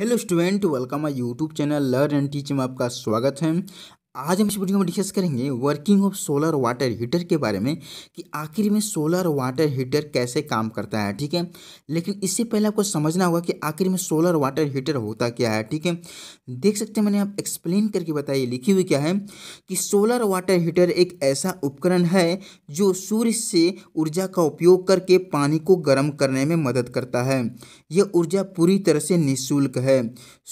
hello student welcome I YouTube channel learn and teach में आपका स्वागत है आज हम इस वीडियो में डिस्कस करेंगे working of solar water heater के बारे में कि आखिर में सोलर वाटर हीटर कैसे काम करता है ठीक है लेकिन इससे पहले आपको समझना होगा कि आखिर में सोलर वाटर हीटर होता क्या है ठीक है देख सकते हैं मैंने आप एक्सप्लेन करके बताइए लिखी हुई क्या है कि सोलर वाटर हीटर एक ऐसा उपकरण है जो सूर्य से ऊर्जा का उपयोग करके पानी को गर्म करने में मदद करता है यह ऊर्जा पूरी तरह से निःशुल्क है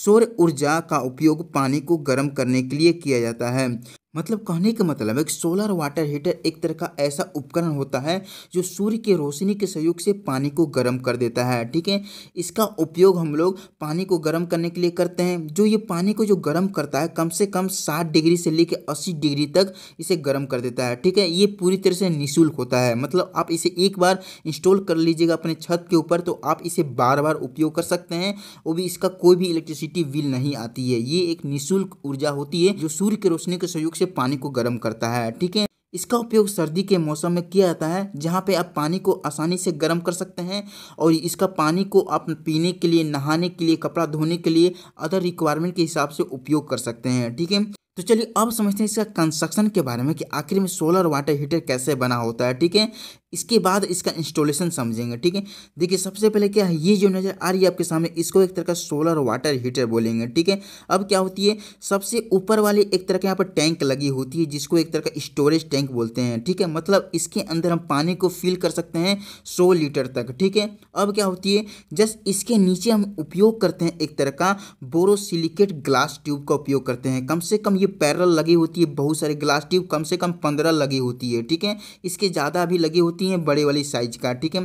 सौर ऊर्जा का उपयोग पानी को गर्म करने के लिए किया जाता है है मतलब कहने का मतलब है कि सोलर वाटर हीटर एक तरह का ऐसा उपकरण होता है जो सूर्य के रोशनी के सहयोग से पानी को गर्म कर देता है ठीक है इसका उपयोग हम लोग पानी को गर्म करने के लिए करते हैं जो ये पानी को जो गर्म करता है कम से कम साठ डिग्री से लेकर अस्सी डिग्री तक इसे गर्म कर देता है ठीक है ये पूरी तरह से निःशुल्क होता है मतलब आप इसे एक बार इंस्टॉल कर लीजिएगा अपने छत के ऊपर तो आप इसे बार बार उपयोग कर सकते हैं वो भी इसका कोई भी इलेक्ट्रिसिटी बिल नहीं आती है ये एक निःशुल्क ऊर्जा होती है जो सूर्य की रोशनी के सहयोग से से पानी को गर्म करता है ठीक है इसका उपयोग सर्दी के मौसम में किया जाता है जहाँ पे आप पानी को आसानी से गर्म कर सकते हैं और इसका पानी को आप पीने के लिए नहाने के लिए कपड़ा धोने के लिए अदर रिक्वायरमेंट के हिसाब से उपयोग कर सकते हैं ठीक है तो चलिए अब समझते हैं इसका कंस्ट्रक्शन के बारे में कि आखिर में सोलर वाटर हीटर कैसे बना होता है ठीक है इसके बाद इसका इंस्टॉलेशन समझेंगे ठीक है देखिए सबसे पहले क्या है ये जो नज़र आ रही है आपके सामने इसको एक तरह का सोलर वाटर हीटर बोलेंगे ठीक है अब क्या होती है सबसे ऊपर वाली एक तरह का यहाँ पर टैंक लगी होती है जिसको एक तरह का स्टोरेज टैंक बोलते हैं ठीक है मतलब इसके अंदर हम पानी को फिल कर सकते हैं सौ लीटर तक ठीक है अब क्या होती है जस्ट इसके नीचे हम उपयोग करते हैं एक तरह का बोरोसिलिकेट ग्लास ट्यूब का उपयोग करते हैं कम से कम ये पैरल लगी होती है बहुत सारे ग्लास ट्यूब कम से कम पंद्रह लगी होती है ठीक है इसके ज़्यादा भी लगी होती होती हैं बड़े वाली साइज का ठीक है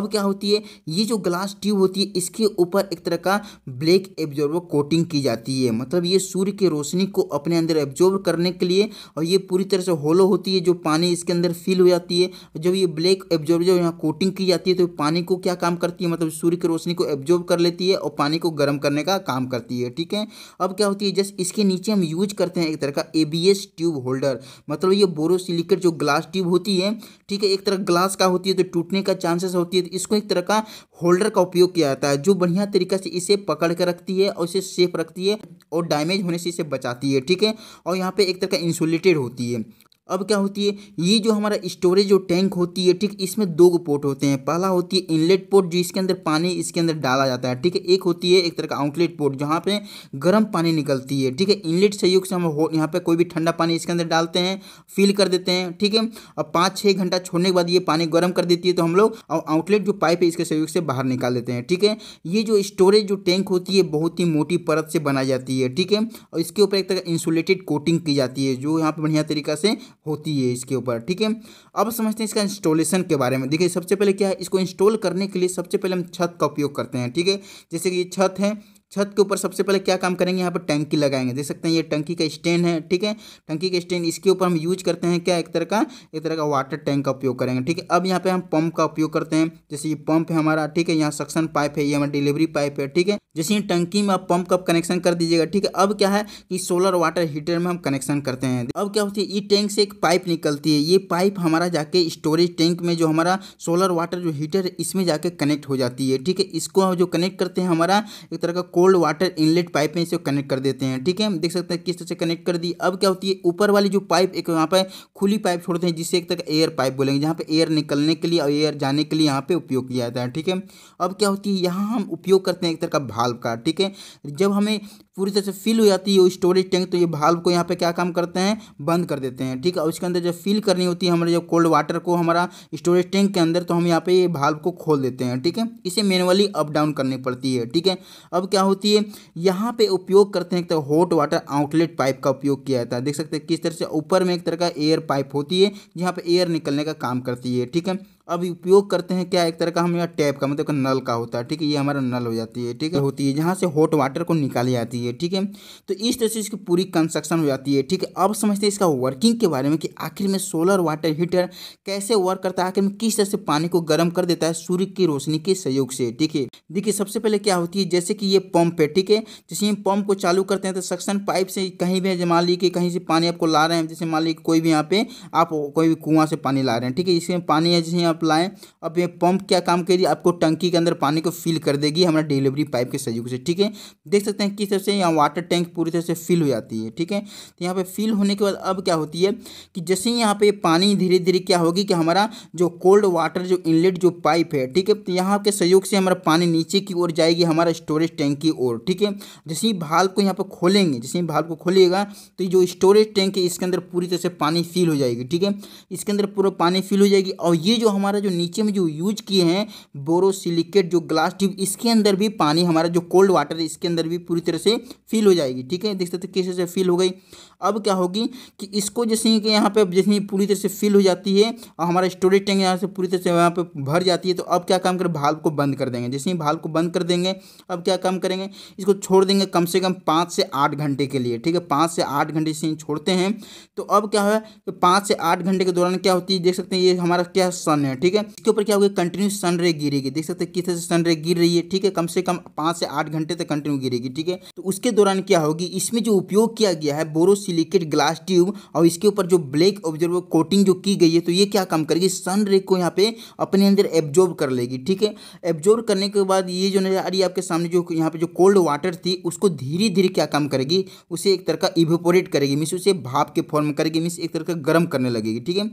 अब क्या होती है ये जो ग्लास ट्यूब होती है इसके ऊपर एक तरह का ब्लैक एब्जॉर्वर कोटिंग की जाती है मतलब ये सूर्य की रोशनी को अपने अंदर एब्जॉर्व करने के लिए और ये पूरी तरह से होलो होती है जो पानी इसके अंदर फिल हो जाती है जब ये ब्लैक एब्जॉर्व जब यहाँ कोटिंग की जाती है तो पानी को क्या काम करती है मतलब सूर्य की रोशनी को एब्जॉर्व कर लेती है और पानी को गर्म करने का काम करती है ठीक है अब क्या होती है जस्ट इसके नीचे हम यूज करते हैं एक तरह का ए ट्यूब होल्डर मतलब ये बोरोसिलिकेट जो ग्लास ट्यूब होती है ठीक है एक तरह ग्लास का होती है तो टूटने का चांसेस होती है तो इसको एक तरह का होल्डर का उपयोग किया जाता है जो बढ़िया तरीका से इसे पकड़ के रखती है और इसे सेफ रखती है और डैमेज होने से इसे बचाती है ठीक है और यहाँ पे एक तरह का इंसुलेटेड होती है अब क्या होती है ये जो हमारा स्टोरेज जो टैंक होती है ठीक इसमें दो पोर्ट होते हैं पहला होती है इनलेट पोर्ट जो इसके अंदर पानी इसके अंदर डाला जाता है ठीक है एक होती है एक तरह का आउटलेट पोर्ट जहाँ पे गर्म पानी निकलती है ठीक है इनलेट सहयोग से हम यहाँ पे कोई भी ठंडा पानी इसके अंदर डालते हैं फिल कर देते हैं ठीक है और पाँच छः घंटा छोड़ने के बाद ये पानी गर्म कर देती है तो हम लोग आउटलेट जो पाइप है इसके सहयोग से बाहर निकाल देते हैं ठीक है ये जो स्टोरेज जो टैंक होती है बहुत ही मोटी परत से बनाई जाती है ठीक है और इसके ऊपर एक तरह इंसुलेटेड कोटिंग की जाती है जो यहाँ पर बढ़िया तरीका से होती है इसके ऊपर ठीक है अब समझते हैं इसका इंस्टॉलेशन के बारे में देखिए सबसे पहले क्या है इसको इंस्टॉल करने के लिए सबसे पहले हम छत का उपयोग करते हैं ठीक है जैसे कि ये छत है छत के ऊपर सबसे पहले क्या काम करेंगे यहाँ पर टंकी लगाएंगे देख सकते हैं ये टंकी का स्टैंड है ठीक है टंकी का स्टैंड इसके ऊपर हम यूज करते हैं क्या एक तरह का एक तरह का वाटर टैंक का उपयोग करेंगे ठीक है अब यहाँ पे हम पंप का उपयोग करते हैं जैसे ये पंप है हमारा ठीक है यहाँ सक्शन पाइप है ये हमारा डिलीवरी पाइप है ठीक है जैसे ही टंकी में आप पंप का कनेक्शन कर दीजिएगा ठीक है अब क्या है कि सोलर वाटर हीटर में हम कनेक्शन करते हैं अब क्या होती है ये टैंक से एक पाइप निकलती है ये पाइप हमारा जाके स्टोरेज टैंक में जो हमारा सोलर वाटर जो हीटर है इसमें जाके कनेक्ट हो जाती है ठीक है इसको हम जो कनेक्ट करते हैं हमारा एक तरह का कोल्ड वाटर इनलेट पाइप में इसे कनेक्ट कर देते हैं ठीक है हम देख सकते हैं किस तरह से कनेक्ट कर दी अब क्या होती है ऊपर वाली जो पाइप एक यहाँ पर खुली पाइप छोड़ते हैं जिससे एक तरह एयर पाइप बोलेंगे जहाँ पर एयर निकलने के लिए और एयर जाने के लिए यहाँ पर उपयोग किया जाता है ठीक है अब क्या होती है यहाँ हम उपयोग करते हैं एक तरह का हाल का ठीक है जब हमें पूरी तरह से फिल हो जाती है वो स्टोरेज टैंक तो ये भाल्व को यहाँ पे क्या काम करते हैं बंद कर देते हैं ठीक है उसके अंदर जब फिल करनी होती है हमारे जब कोल्ड वाटर को हमारा स्टोरेज टैंक के अंदर तो हम यहाँ पे ये भाल्व को खोल देते हैं ठीक है इसे मैनुअली अप डाउन करनी पड़ती है ठीक है अब क्या होती है यहाँ पर उपयोग करते हैं एक तरह हॉट वाटर आउटलेट पाइप का उपयोग किया जाता है देख सकते हैं किस तरह से ऊपर में एक तरह का एयर पाइप होती है जहाँ पर एयर निकलने का काम करती है ठीक है अब उपयोग करते हैं क्या एक तरह का हम यहाँ टैप का मतलब नल का होता है ठीक है ये हमारा नल हो जाती है ठीक है होती है जहाँ से हॉट वाटर को निकाली जाती है जाती है ठीक है तो इस तरह से इसकी पूरी कंस्ट्रक्शन हो जाती है ठीक है अब समझते हैं इसका वर्किंग के बारे में कि आखिर में सोलर वाटर हीटर कैसे वर्क करता है आखिर में किस तरह से पानी को गर्म कर देता है सूर्य की रोशनी के सहयोग से ठीक है देखिए सबसे पहले क्या होती है जैसे कि ये पंप है ठीक है जैसे हम पंप को चालू करते हैं तो सक्शन पाइप से कहीं भी मान लीजिए कहीं से पानी आपको ला रहे हैं जैसे मान लीजिए कोई भी यहाँ पे आप कोई भी कुआं से पानी ला रहे हैं ठीक है इसमें पानी है जैसे आप लाएं अब ये पंप क्या काम करिए आपको टंकी के अंदर पानी को फिल कर देगी हमारा डिलीवरी पाइप के सहयोग से ठीक है देख सकते हैं किस तरह से से यहाँ वाटर टैंक पूरी तरह से फिल हो जाती है ठीक है तो यहाँ पे फिल होने के बाद अब क्या होती है कि जैसे ही यहाँ पे पानी धीरे धीरे क्या होगी कि हमारा जो कोल्ड वाटर जो इनलेट जो पाइप है ठीक है तो यहाँ के सहयोग से हमारा पानी नीचे की ओर जाएगी हमारा स्टोरेज टैंक की ओर ठीक है जैसे ही भाल को यहाँ पर खोलेंगे जैसे ही भाल को खोलेगा तो जो स्टोरेज टैंक है इसके अंदर पूरी तरह से पानी फिल हो जाएगी ठीक है इसके अंदर पूरा पानी फिल हो जाएगी और ये जो हमारा जो नीचे में जो यूज किए हैं बोरोसिलिकेट जो ग्लास ट्यूब इसके अंदर भी पानी हमारा जो कोल्ड वाटर है इसके अंदर भी पूरी तरह से फिल हो जाएगी ठीक है देख सकते किस तरह से फिल हो गई अब क्या होगी कि इसको जैसे कि यहाँ पे जैसे पूरी तरह से फिल हो जाती है और हमारा स्टोरेज टैंक यहाँ से पूरी तरह से यहाँ पे भर जाती है तो अब क्या काम करें भाल को बंद कर देंगे जैसे ही भाल को बंद कर देंगे अब क्या काम करेंगे इसको छोड़ देंगे कम से कम पाँच से आठ घंटे के लिए ठीक है पाँच से आठ घंटे से छोड़ते हैं तो अब क्या है कि पाँच से आठ घंटे के दौरान क्या होती है देख सकते हैं ये हमारा क्या सन है ठीक है इसके ऊपर क्या होगा कंटिन्यू सन रे गिरेगी देख सकते हैं किस तरह से सन रे गिर रही है ठीक है कम से कम पाँच से आठ घंटे तक कंटिन्यू गिरेगी ठीक है तो उसके दौरान क्या होगी इसमें जो उपयोग किया गया है बोरोसिलिकेट ग्लास ट्यूब और इसके ऊपर जो ब्लैक ऑब्जर्व कोटिंग जो की गई है तो ये क्या काम करेगी सन रे को यहाँ पे अपने अंदर एब्जॉर्ब कर लेगी ठीक है एब्जॉर्ब करने के बाद ये जो नजर आ रही है आपके सामने जो यहाँ पे जो कोल्ड वाटर थी उसको धीरे धीरे क्या काम करेगी उसे एक तरह का इवेपोरेट करेगी मीस उसे भाप के फॉर्म करेगी मीस एक तरह का गर्म करने लगेगी ठीक है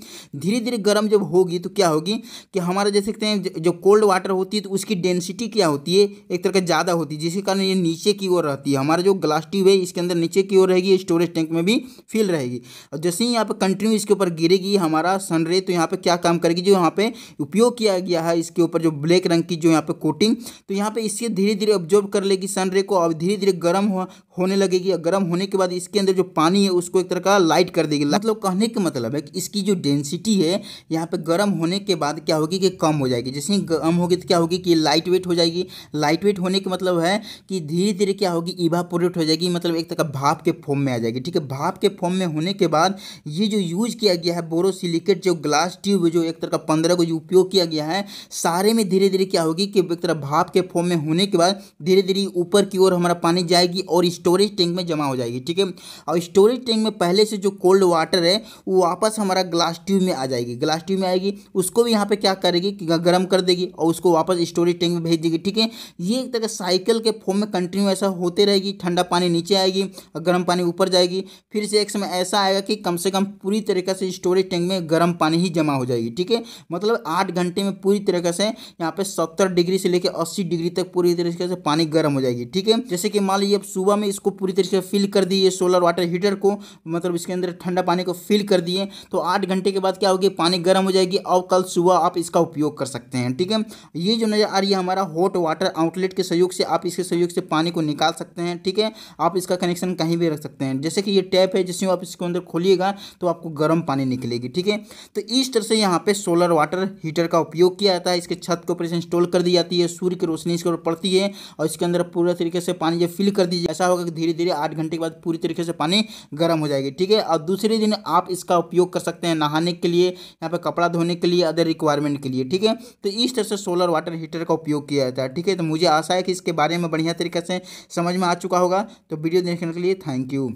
धीरे धीरे गर्म जब होगी तो क्या होगी कि हमारा जैसे कहते हैं जो कोल्ड वाटर होती है तो उसकी डेंसिटी क्या होती है एक तरह का ज़्यादा होती है जिसके कारण ये नीचे की ओर रहती है हमारा जो ग्लास ट्यूब है इसके अंदर नीचे की ओर रहेगी स्टोरेज टैंक में भी फिल रहेगी और जैसे ही यहाँ पर कंटिन्यू इसके ऊपर गिरेगी हमारा सन रे तो यहाँ पर क्या काम करेगी जो यहाँ पे उपयोग किया गया है इसके ऊपर जो ब्लैक रंग की जो यहाँ पे कोटिंग तो यहाँ पे इससे धीरे धीरे ऑब्जर्व कर लेगी सन रे को और धीरे धीरे गर्म होने लगेगी और गर्म होने के बाद इसके अंदर जो पानी है उसको एक तरह का लाइट कर देगी मतलब कहने का मतलब है कि इसकी जो डेंसिटी है यहाँ पे गर्म होने के बाद क्या होगी कि कम हो जाएगी जैसे ही गर्म होगी तो क्या होगी कि लाइट वेट हो जाएगी लाइट वेट होने का मतलब है कि धीरे धीरे क्या होगी इवापोरेट हो जाएगी मतलब एक तरह का भाप के फॉर्म में आ जाएगी ठीक है भाप के फॉर्म में होने के बाद ये जो यूज किया गया है बोरोसिलिकेट जो ग्लास ट्यूब जो एक तरह का पंद्रह को जो उपयोग किया गया है सारे में धीरे धीरे क्या होगी कि एक तरह भाप के फॉर्म में होने के बाद धीरे धीरे ऊपर की ओर हमारा पानी जाएगी और स्टोर स्टोरेज टैंक में जमा हो जाएगी ठीक है और स्टोरेज टैंक में पहले से जो कोल्ड वाटर है वो वापस हमारा ग्लास ट्यूब में आ जाएगी ग्लास ट्यूब में आएगी उसको भी यहाँ पे क्या करेगी गर्म कर देगी और उसको वापस स्टोरेज टैंक में भेज देगी ठीक है ये एक तरह साइकिल के फॉर्म में कंटिन्यू ऐसा होते रहेगी ठंडा पानी नीचे आएगी और गर्म पानी ऊपर जाएगी फिर से एक समय ऐसा आएगा कि कम से कम पूरी तरीके से स्टोरेज टैंक में गर्म पानी ही जमा हो जाएगी ठीक है मतलब आठ घंटे में पूरी तरीके से यहाँ पे सत्तर डिग्री से लेकर अस्सी डिग्री तक पूरी तरीके से पानी गर्म हो जाएगी ठीक है जैसे कि मान लीजिए अब सुबह में इसको पूरी तरीके से फिल कर दिए सोलर वाटर हीटर को मतलब इसके अंदर ठंडा पानी को फिल कर दिए तो आठ घंटे के बाद क्या होगी पानी गर्म हो जाएगी और कल सुबह आप इसका उपयोग कर सकते हैं ठीक है ये जो नज़र आ रही है हमारा हॉट वाटर आउटलेट के सहयोग से आप इसके सहयोग से पानी को निकाल सकते हैं ठीक है आप इसका कनेक्शन कहीं भी रख सकते हैं जैसे कि ये टैप है जिसमें आप इसके अंदर खोलिएगा तो आपको गर्म पानी निकलेगी ठीक है तो इस तरह से यहाँ पे सोलर वाटर हीटर का उपयोग किया जाता है इसके छत के ऊपर इंस्टॉल कर दी जाती है सूर्य की रोशनी इसके ऊपर पड़ती है और इसके अंदर पूरा तरीके से पानी जब फिल कर दीजिए ऐसा होगा कि धीरे धीरे आठ घंटे के बाद पूरी तरीके से पानी गर्म हो जाएगी ठीक है और दूसरे दिन आप इसका उपयोग कर सकते हैं नहाने के लिए यहाँ पर कपड़ा धोने के लिए अदर रिक्वायरमेंट के लिए ठीक है तो इस तरह से सोलर वाटर हीटर का उपयोग किया जाता है ठीक है तो मुझे आशा है कि इसके बारे में बढ़िया तरीके से समझ में आ चुका होगा तो वीडियो देखने के लिए थैंक यू